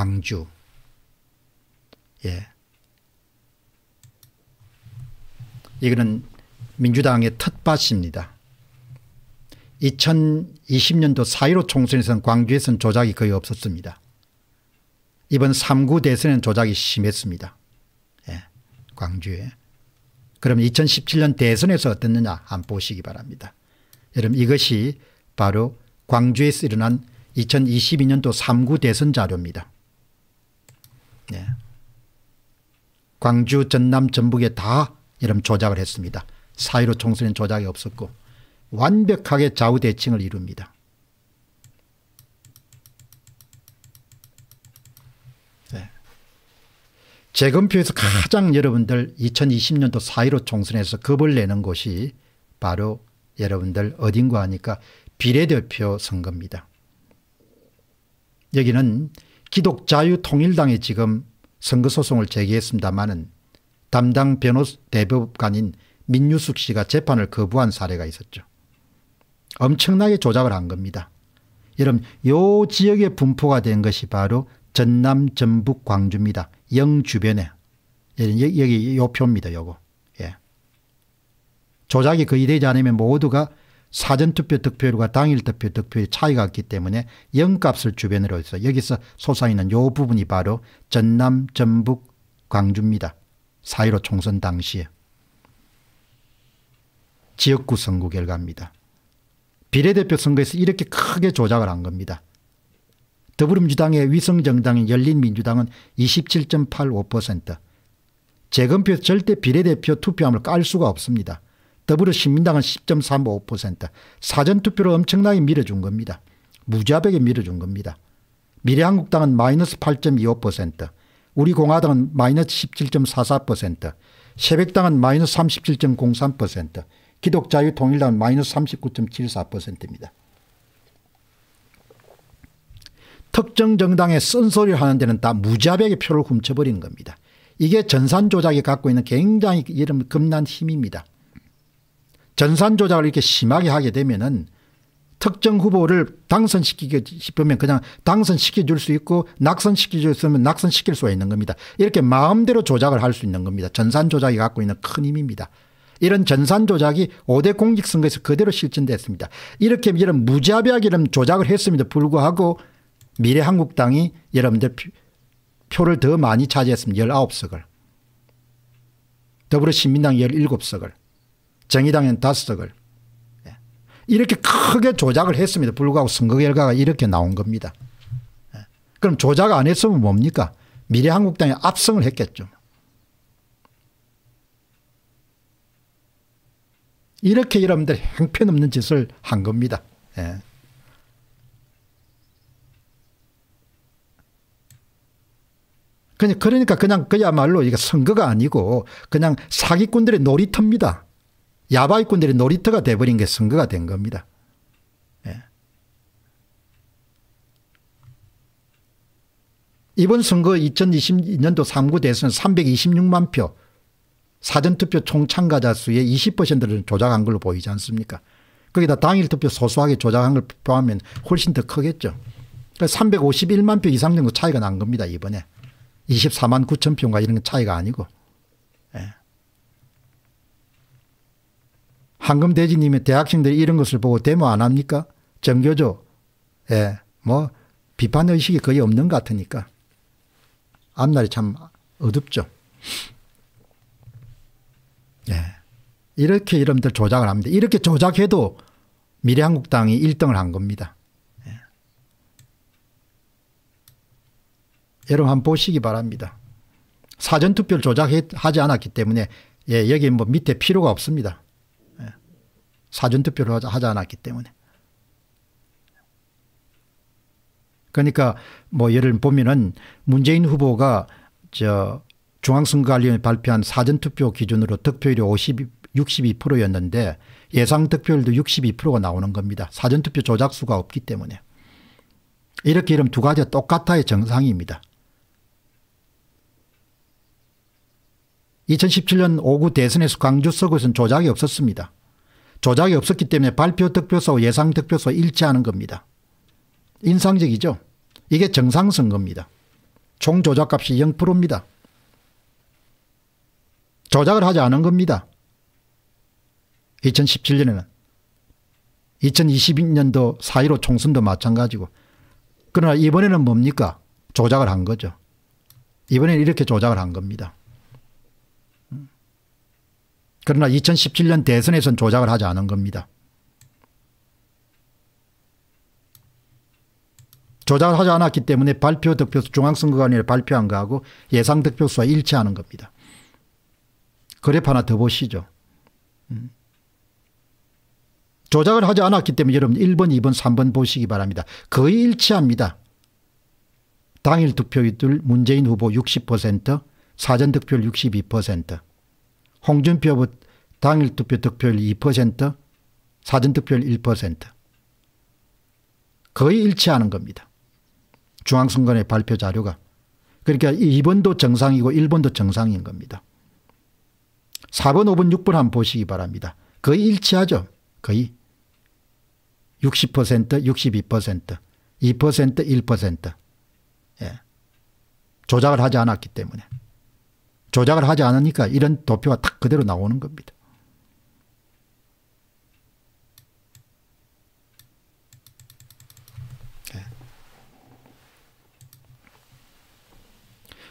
광주. 예. 이거는 민주당의 텃밭입니다. 2020년도 4.15 총선에서는 광주에서는 조작이 거의 없었습니다. 이번 3구 대선에는 조작이 심했습니다. 예, 광주에. 그럼 2017년 대선에서 어땠느냐 안 보시기 바랍니다. 여러분 이것이 바로 광주에서 일어난 2022년도 3구 대선 자료입니다. 네. 광주 전남 전북에 다 이런 조작을 했습니다. 사이로 총선엔 조작이 없었고 완벽하게 좌우대칭을 이룹니다. 네. 재검표에서 가장 여러분들 2020년도 4.15 총선에서 겁을 내는 곳이 바로 여러분들 어딘가 하니까 비례대표 선거입니다. 여기는 기독자유통일당이 지금 선거소송을 제기했습니다마는 담당 변호사 대법관인 민유숙 씨가 재판을 거부한 사례가 있었죠. 엄청나게 조작을 한 겁니다. 여러분 요 지역에 분포가 된 것이 바로 전남 전북 광주입니다. 영 주변에 예, 예, 여기 요 표입니다. 요거. 예. 조작이 거의 되지 않으면 모두가 사전투표 득표율과 당일득표 득표의 차이가 있기 때문에 0값을 주변으로 해서 여기서 솟아있는 요 부분이 바로 전남 전북 광주입니다. 4.15 총선 당시에 지역구 선거 결과입니다. 비례대표 선거에서 이렇게 크게 조작을 한 겁니다. 더불어민주당의 위성정당인 열린민주당은 27.85% 재검표 절대 비례대표 투표함을 깔 수가 없습니다. 더불어시민당은 10.35% 사전투표로 엄청나게 밀어준 겁니다. 무자백에 밀어준 겁니다. 미래한국당은 마이너스 8.25% 우리공화당은 마이너스 17.44% 새벽당은 마이너스 37.03% 기독자유통일당은 마이너스 39.74%입니다. 특정 정당의 쓴소리를 하는 데는 다 무자백의 표를 훔쳐버리 겁니다. 이게 전산조작이 갖고 있는 굉장히 이런 겁난 힘입니다. 전산 조작을 이렇게 심하게 하게 되면은 특정 후보를 당선시키기 싶으면 그냥 당선시켜 줄 수 있고 낙선시켜 줬으면 낙선시킬 수가 있는 겁니다. 이렇게 마음대로 조작을 할 수 있는 겁니다. 전산 조작이 갖고 있는 큰 힘입니다. 이런 전산 조작이 5대 공직선거에서 그대로 실천됐습니다. 이렇게 이런 무자비하게 이런 조작을 했음에도 불구하고 미래한국당이 여러분들 표를 더 많이 차지했습니다. 19석을. 더불어시민당 17석을. 정의당엔 다섯 석을 예. 이렇게 크게 조작을 했습니다. 불구하고 선거 결과가 이렇게 나온 겁니다. 예. 그럼 조작 안 했으면 뭡니까? 미래한국당이 압승을 했겠죠. 이렇게 여러분들 형편없는 짓을 한 겁니다. 예. 그러니까 그냥 그야말로 이게 선거가 아니고 그냥 사기꾼들의 놀이터입니다. 야바이꾼들이 놀이터가 돼버린 게 선거가 된 겁니다. 예. 이번 선거 2022년도 3구 대선 326만 표 사전투표 총 참가자 수의 20%를 조작한 걸로 보이지 않습니까? 거기다 당일 투표 소소하게 조작한 걸 포함하면 훨씬 더 크겠죠. 351만 표 이상 정도 차이가 난 겁니다, 이번에. 24만 9천 표인가 이런 차이가 아니고. 황금돼지님이 대학생들이 이런 것을 보고 데모 안 합니까? 정교조. 예, 뭐, 비판의식이 거의 없는 것 같으니까. 앞날이 참 어둡죠. 예. 이렇게 여러분들 조작을 합니다. 이렇게 조작해도 미래한국당이 1등을 한 겁니다. 예. 여러분 한번 보시기 바랍니다. 사전투표를 조작하지 않았기 때문에 예, 여기 뭐 밑에 필요가 없습니다. 사전투표를 하지 않았기 때문에. 그러니까 뭐 예를 보면은 문재인 후보가 저 중앙선거관리위원회 발표한 사전투표 기준으로 득표율이 50, 62%였는데 예상 득표율도 62%가 나오는 겁니다. 사전투표 조작수가 없기 때문에. 이렇게 이러면 두 가지가 똑같아야 정상입니다. 2017년 5구 대선에서 광주 서구에서는 조작이 없었습니다. 조작이 없었기 때문에 발표 득표수와 예상 득표수와 일치하는 겁니다. 인상적이죠. 이게 정상선거입니다. 총 조작값이 0%입니다. 조작을 하지 않은 겁니다. 2017년에는. 2022년도 4.15 총선도 마찬가지고. 그러나 이번에는 뭡니까? 조작을 한 거죠. 이번에는 이렇게 조작을 한 겁니다. 그러나 2017년 대선에선 조작을 하지 않은 겁니다. 조작을 하지 않았기 때문에 발표 득표수 중앙선거관리에 발표한 거하고 예상 득표수와 일치하는 겁니다. 그래프 하나 더 보시죠. 음. 조작을 하지 않았기 때문에 여러분 1번, 2번, 3번 보시기 바랍니다. 거의 일치합니다. 당일 득표율 문재인 후보 60%, 사전 득표율 62%. 홍준표부 당일 투표 득표율 2% 사전 투표율1% 거의 일치하는 겁니다. 중앙선관위 발표 자료가. 그러니까 2번도 정상이고 1번도 정상인 겁니다. 4번, 5번, 6번 한번 보시기 바랍니다. 거의 일치하죠. 거의. 60%, 62%, 2%, 1%. 예. 조작을 하지 않았기 때문에. 조작을 하지 않으니까 이런 도표가 딱 그대로 나오는 겁니다. 네.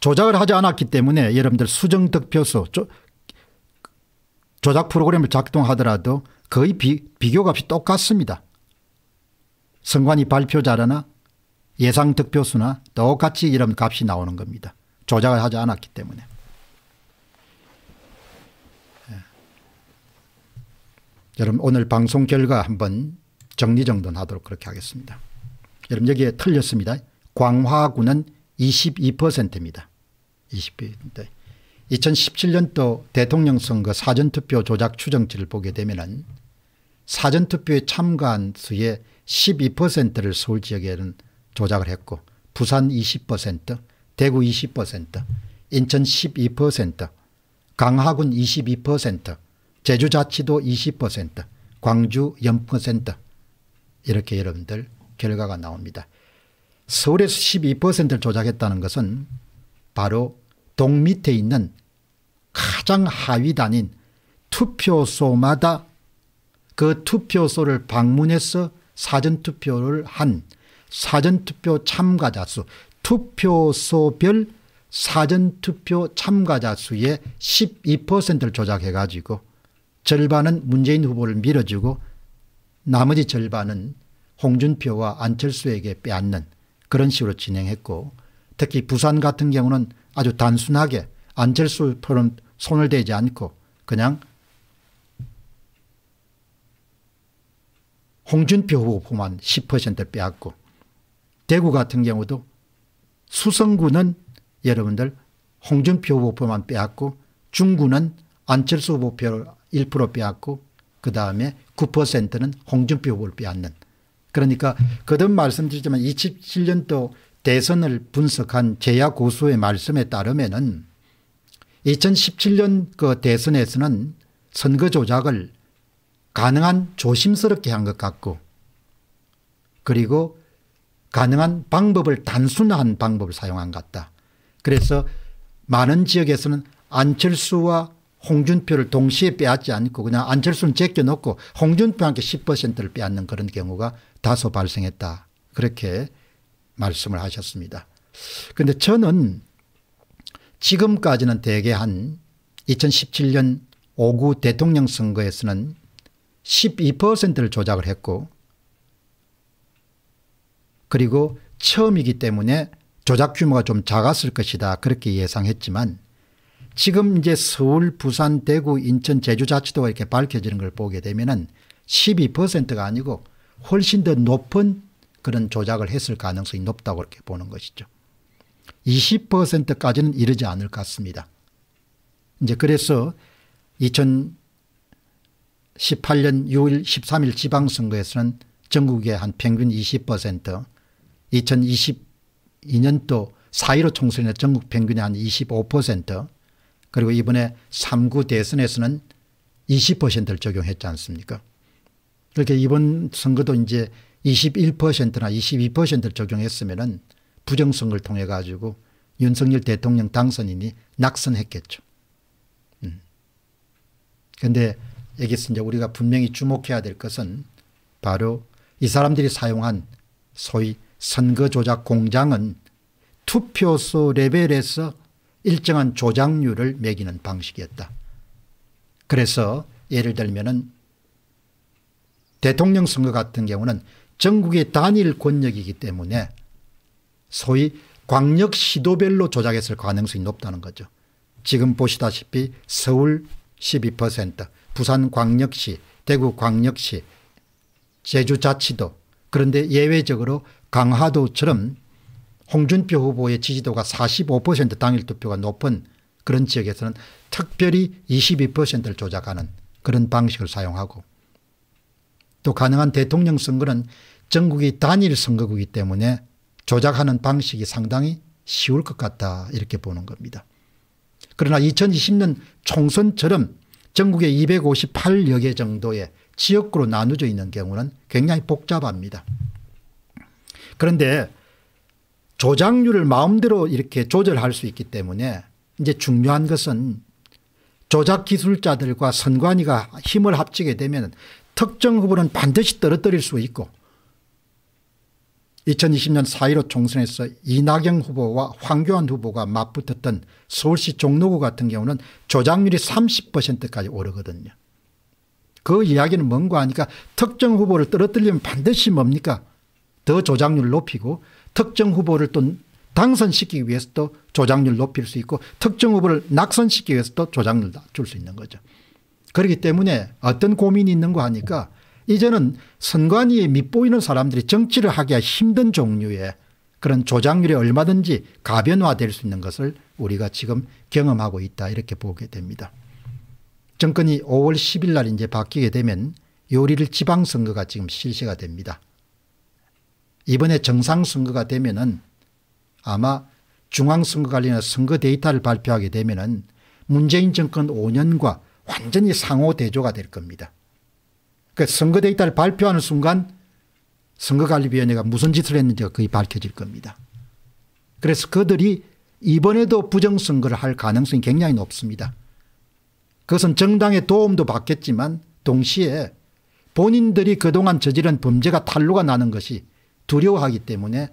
조작을 하지 않았기 때문에 여러분들 수정 득표수 조작 프로그램을 작동하더라도 거의 비, 비교값이 똑같습니다. 선관위 발표자라나 예상 득표수나 똑같이 이런 값이 나오는 겁니다. 조작을 하지 않았기 때문에. 여러분 오늘 방송 결과 한번 정리정돈 하도록 그렇게 하겠습니다. 여러분 여기에 틀렸습니다. 광화군은 22%입니다. 20%인데 2017년도 대통령 선거 사전투표 조작 추정치를 보게 되면 사전투표에 참가한 수의 12%를 서울 지역에는 조작을 했고 부산 20% 대구 20% 인천 12% 강화군 22% 제주자치도 20%, 광주 0% 이렇게 여러분들 결과가 나옵니다. 서울에서 12%를 조작했다는 것은 바로 동 밑에 있는 가장 하위단인 투표소마다 그 투표소를 방문해서 사전투표를 한 사전투표 참가자 수 투표소별 사전투표 참가자 수의 12%를 조작해가지고 절반은 문재인 후보를 밀어주고 나머지 절반은 홍준표와 안철수에게 빼앗는 그런 식으로 진행했고 특히 부산 같은 경우는 아주 단순하게 안철수 표는 손을 대지 않고 그냥 홍준표 후보만 10%를 빼앗고 대구 같은 경우도 수성구는 여러분들 홍준표 후보만 빼앗고 중구는 안철수 후보 표를 1% 빼앗고 그 다음에 9%는 홍준표 후보를 빼앗는 그러니까 거듭 말씀드리지만 27년도 대선을 분석한 제야 고수의 말씀에 따르면은 2017년 그 대선에서는 선거 조작을 가능한 조심스럽게 한 것 같고 그리고 가능한 방법을 단순한 방법을 사용한 것 같다. 그래서 많은 지역에서는 안철수와 홍준표를 동시에 빼앗지 않고 그냥 안철수는 제껴놓고 홍준표한테 10%를 빼앗는 그런 경우가 다소 발생했다. 그렇게 말씀을 하셨습니다. 그런데 저는 지금까지는 대개 한 2017년 5구 대통령 선거에서는 12%를 조작을 했고 그리고 처음이기 때문에 조작 규모가 좀 작았을 것이다 그렇게 예상했지만 지금 이제 서울, 부산, 대구, 인천, 제주 자치도가 이렇게 밝혀지는 걸 보게 되면은 12%가 아니고 훨씬 더 높은 그런 조작을 했을 가능성이 높다고 이렇게 보는 것이죠. 20%까지는 이르지 않을 것 같습니다. 이제 그래서 2018년 6일 13일 지방선거에서는 전국의 한 평균 20% 2022년도 4.15 총선의 전국 평균이 한25% 그리고 이번에 3구 대선에서는 20%를 적용했지 않습니까? 그렇게 그러니까 이번 선거도 이제 21%나 22%를 적용했으면 부정선거를 통해 가지고 윤석열 대통령 당선인이 낙선했겠죠. 그런데 음. 여기서 이제 우리가 분명히 주목해야 될 것은 바로 이 사람들이 사용한 소위 선거 조작 공장은 투표소 레벨에서 일정한 조작률을 매기는 방식이었다. 그래서 예를 들면은 대통령 선거 같은 경우는 전국의 단일 권력이기 때문에 소위 광역 시도별로 조작했을 가능성이 높다는 거죠. 지금 보시다시피 서울 12% 부산 광역시 대구 광역시 제주자치도 그런데 예외적으로 강화도처럼 홍준표 후보의 지지도가 45% 당일 투표가 높은 그런 지역에서는 특별히 22%를 조작하는 그런 방식을 사용하고 또 가능한 대통령 선거는 전국이 단일 선거구이기 때문에 조작하는 방식이 상당히 쉬울 것 같다 이렇게 보는 겁니다. 그러나 2020년 총선처럼 전국에 258여 개 정도의 지역구로 나누어져 있는 경우는 굉장히 복잡합니다. 그런데 조작률을 마음대로 이렇게 조절할 수 있기 때문에 이제 중요한 것은 조작 기술자들과 선관위가 힘을 합치게 되면 특정 후보는 반드시 떨어뜨릴 수 있고 2020년 4.15 총선에서 이낙연 후보와 황교안 후보가 맞붙었던 서울시 종로구 같은 경우는 조작률이 30%까지 오르거든요. 그 이야기는 뭔가 하니까 특정 후보를 떨어뜨리면 반드시 뭡니까 더 조작률 을 높이고 특정 후보를 또 당선시키기 위해서도 조작률 높일 수 있고 특정 후보를 낙선시키기 위해서도 조작률 낮출 수 있는 거죠. 그렇기 때문에 어떤 고민이 있는가 하니까 이제는 선관위에 밑보이는 사람들이 정치를 하기가 힘든 종류의 그런 조작률이 얼마든지 가변화될 수 있는 것을 우리가 지금 경험하고 있다 이렇게 보게 됩니다. 정권이 5월 10일 날 이제 바뀌게 되면 요리를 지방선거가 지금 실시가 됩니다. 이번에 정상선거가 되면은 아마 중앙선거 관련해서 선거 데이터를 발표하게 되면은 문재인 정권 5년과 완전히 상호대조가 될 겁니다. 그 그러니까 선거 데이터를 발표하는 순간 선거관리위원회가 무슨 짓을 했는지가 거의 밝혀질 겁니다. 그래서 그들이 이번에도 부정선거를 할 가능성이 굉장히 높습니다. 그것은 정당의 도움도 받겠지만 동시에 본인들이 그동안 저지른 범죄가 탄로가 나는 것이 두려워하기 때문에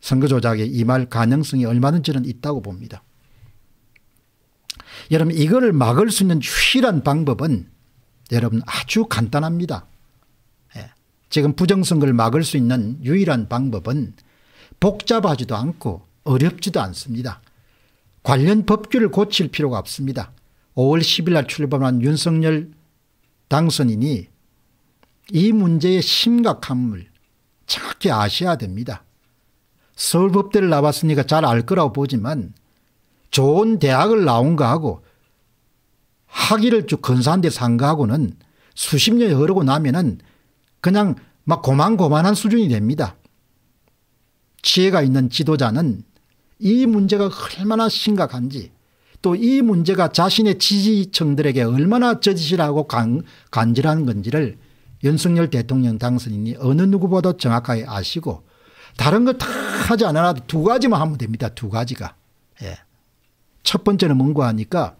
선거 조작에 임할 가능성이 얼마든지는 있다고 봅니다. 여러분 이거를 막을 수 있는 유일한 방법은 여러분 아주 간단합니다. 예. 지금 부정선거를 막을 수 있는 유일한 방법은 복잡하지도 않고 어렵지도 않습니다. 관련 법규를 고칠 필요가 없습니다. 5월 10일 날 출범한 윤석열 당선인이 이 문제의 심각함을 정확히 아셔야 됩니다. 서울법대를 나왔으니까 잘 알 거라고 보지만 좋은 대학을 나온 거하고 학위를 쭉 건사한 데 상가하고는 수십 년이 흐르고 나면은 그냥 막 고만고만한 수준이 됩니다. 지혜가 있는 지도자는 이 문제가 얼마나 심각한지 또 이 문제가 자신의 지지층들에게 얼마나 저지시라고 간, 간질한 건지를 윤석열 대통령 당선인이 어느 누구보다 정확하게 아시고 다른 걸다 하지 않아도 두 가지만 하면 됩니다. 두 가지가. 예. 첫 번째는 뭔가 하니까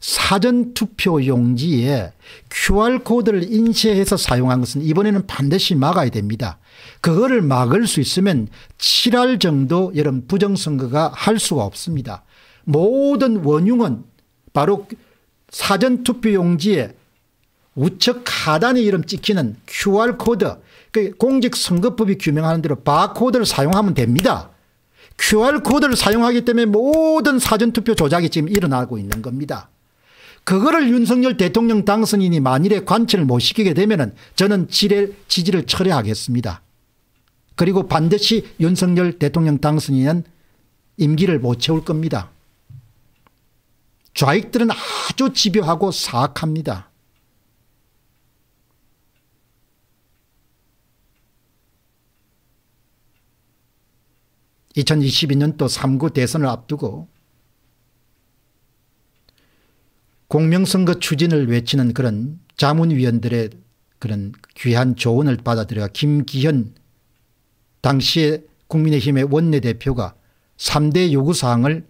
사전투표 용지에 QR코드를 인쇄해서 사용한 것은 이번에는 반드시 막아야 됩니다. 그거를 막을 수 있으면 7할 정도 여러분 부정선거가 할 수가 없습니다. 모든 원흉은 바로 사전투표 용지에 우측 하단에 이름 찍히는 QR코드 그 공직선거법이 규명하는 대로 바코드를 사용하면 됩니다. QR코드를 사용하기 때문에 모든 사전투표 조작이 지금 일어나고 있는 겁니다. 그거를 윤석열 대통령 당선인이 만일에 관철을 못 시키게 되면 저는 지지를 철회하겠습니다. 그리고 반드시 윤석열 대통령 당선인은 임기를 못 채울 겁니다. 좌익들은 아주 집요하고 사악합니다. 2022년도 3구 대선을 앞두고 공명선거 추진을 외치는 그런 자문위원들의 그런 귀한 조언을 받아들여 김기현 당시에 국민의힘의 원내대표가 3대 요구사항을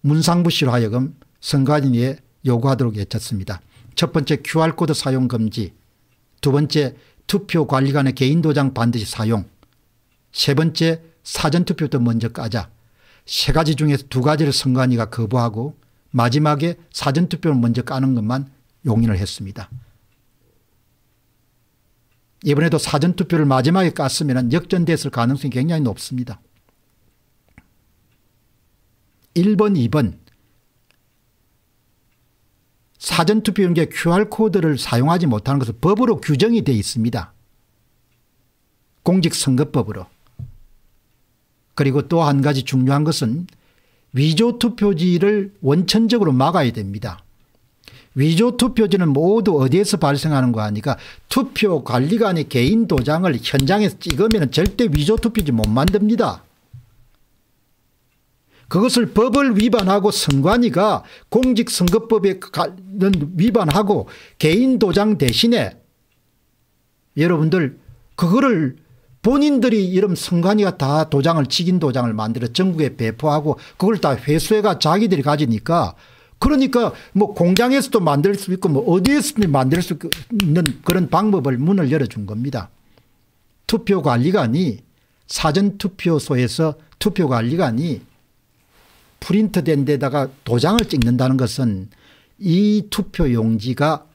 문상부 씨로 하여금 선관위에 요구하도록 외쳤습니다. 첫 번째 QR코드 사용 금지, 두 번째 투표 관리관의 개인 도장 반드시 사용, 세 번째 사전투표부터 먼저 까자. 세 가지 중에서 두 가지를 선관위가 거부하고 마지막에 사전투표를 먼저 까는 것만 용인을 했습니다. 이번에도 사전투표를 마지막에 깠으면 역전됐을 가능성이 굉장히 높습니다. 1번, 2번 사전투표인 게 QR코드를 사용하지 못하는 것은 법으로 규정이 되어 있습니다. 공직선거법으로. 그리고 또 한 가지 중요한 것은 위조 투표지를 원천적으로 막아야 됩니다. 위조 투표지는 모두 어디에서 발생하는 거 아니까 투표관리관의 개인 도장을 현장에서 찍으면 절대 위조 투표지 못 만듭니다. 그것을 법을 위반하고 선관위가 공직선거법에 위반하고 개인 도장 대신에 여러분들 그거를 본인들이 이름 성관이가 다 도장을 직인 도장을 만들어 전국에 배포하고 그걸 다 회수해가 자기들이 가지니까 그러니까 뭐 공장에서도 만들 수 있고 뭐 어디에서든 만들 수 있는 그런 방법을 문을 열어준 겁니다. 투표관리관이 사전투표소에서 투표관리관이 프린트된 데다가 도장을 찍는다는 것은 이 투표용지가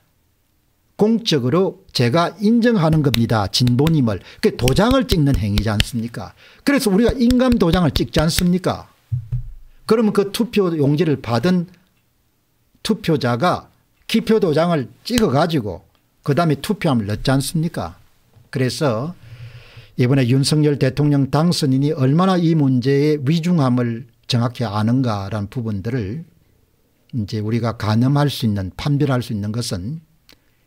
공적으로 제가 인정하는 겁니다. 진보님을. 그 도장을 찍는 행위지 않습니까? 그래서 우리가 인감 도장을 찍지 않습니까? 그러면 그 투표 용지를 받은 투표자가 기표 도장을 찍어 가지고 그 다음에 투표함을 넣지 않습니까? 그래서 이번에 윤석열 대통령 당선인이 얼마나 이 문제의 위중함을 정확히 아는가라는 부분들을 이제 우리가 가늠할 수 있는 판별할 수 있는 것은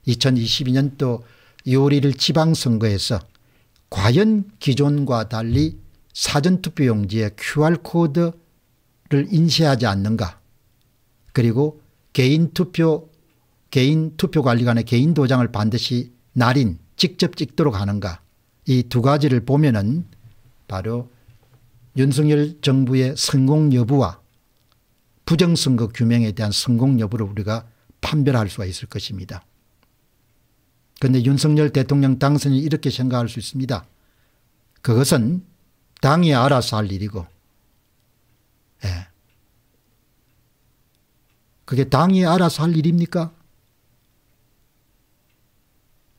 2022년도 2월 1일 지방선거에서 과연 기존과 달리 사전투표용지에 QR코드를 인쇄하지 않는가 그리고 개인투표 개인투표관리관의 개인도장을 반드시 날인 직접 찍도록 하는가 이 두 가지를 보면 은 바로 윤석열 정부의 성공 여부와 부정선거 규명에 대한 성공 여부를 우리가 판별할 수가 있을 것입니다. 그런데 윤석열 대통령 당선이 이렇게 생각할 수 있습니다. 그것은 당이 알아서 할 일이고 예. 그게 당이 알아서 할 일입니까?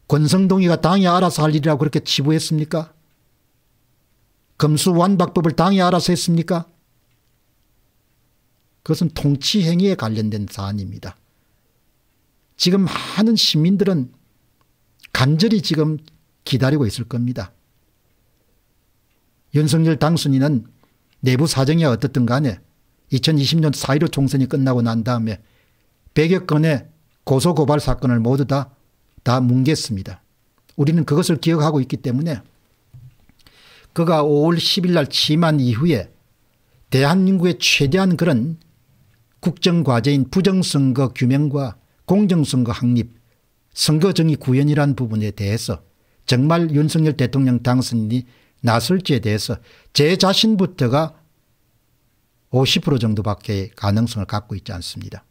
권성동이가 당이 알아서 할 일이라고 그렇게 치부했습니까? 금수완박법을 당이 알아서 했습니까? 그것은 통치행위에 관련된 사안입니다. 지금 많은 시민들은 간절히 지금 기다리고 있을 겁니다. 윤석열 당선인은 내부 사정이 어떻든 간에 2020년 4.15 총선이 끝나고 난 다음에 100여 건의 고소고발 사건을 모두 다, 다 뭉갰습니다. 우리는 그것을 기억하고 있기 때문에 그가 5월 10일 날 취임한 이후에 대한민국의 최대한 그런 국정과제인 부정선거 규명과 공정선거 확립 선거정의 구현이라는 부분에 대해서 정말 윤석열 대통령 당선인이 나설지에 대해서 제 자신부터가 50% 정도밖에 가능성을 갖고 있지 않습니다.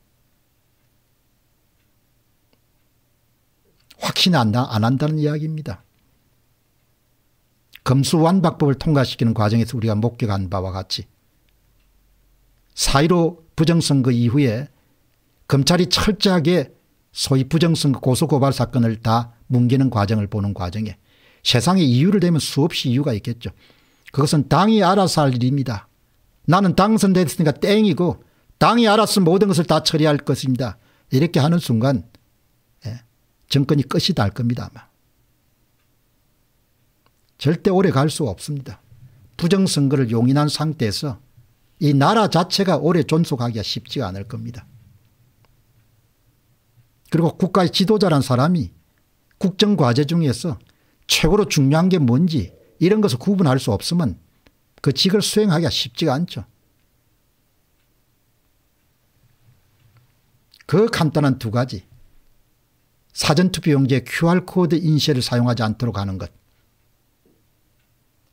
확신 안, 안 한다는 이야기입니다. 검수완박법을 통과시키는 과정에서 우리가 목격한 바와 같이 사1로 부정선거 이후에 검찰이 철저하게 소위 부정선거 고소고발 사건을 다 뭉개는 과정을 보는 과정에 세상에 이유를 대면 수없이 이유가 있겠죠. 그것은 당이 알아서 할 일입니다. 나는 당선됐으니까 땡이고 당이 알아서 모든 것을 다 처리할 것입니다. 이렇게 하는 순간 예, 정권이 끝이 날 겁니다. 아마. 절대 오래 갈 수 없습니다. 부정선거를 용인한 상태에서 이 나라 자체가 오래 존속하기가 쉽지가 않을 겁니다. 그리고 국가의 지도자란 사람이 국정과제 중에서 최고로 중요한 게 뭔지 이런 것을 구분할 수 없으면 그 직을 수행하기가 쉽지가 않죠. 그 간단한 두 가지. 사전투표용지에 QR코드 인쇄를 사용하지 않도록 하는 것.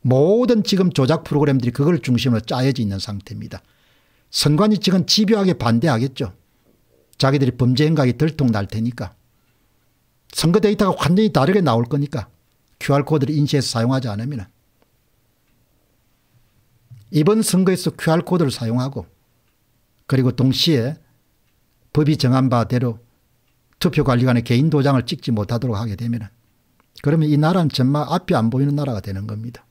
모든 지금 조작 프로그램들이 그걸 중심으로 짜여져 있는 상태입니다. 선관위 측은 집요하게 반대하겠죠. 자기들이 범죄 행각이 들통날 테니까. 선거 데이터가 완전히 다르게 나올 거니까. QR코드를 인쇄해서 사용하지 않으면. 이번 선거에서 QR코드를 사용하고 그리고 동시에 법이 정한 바대로 투표관리관의 개인 도장을 찍지 못하도록 하게 되면 그러면 이 나라는 정말 앞이 안 보이는 나라가 되는 겁니다.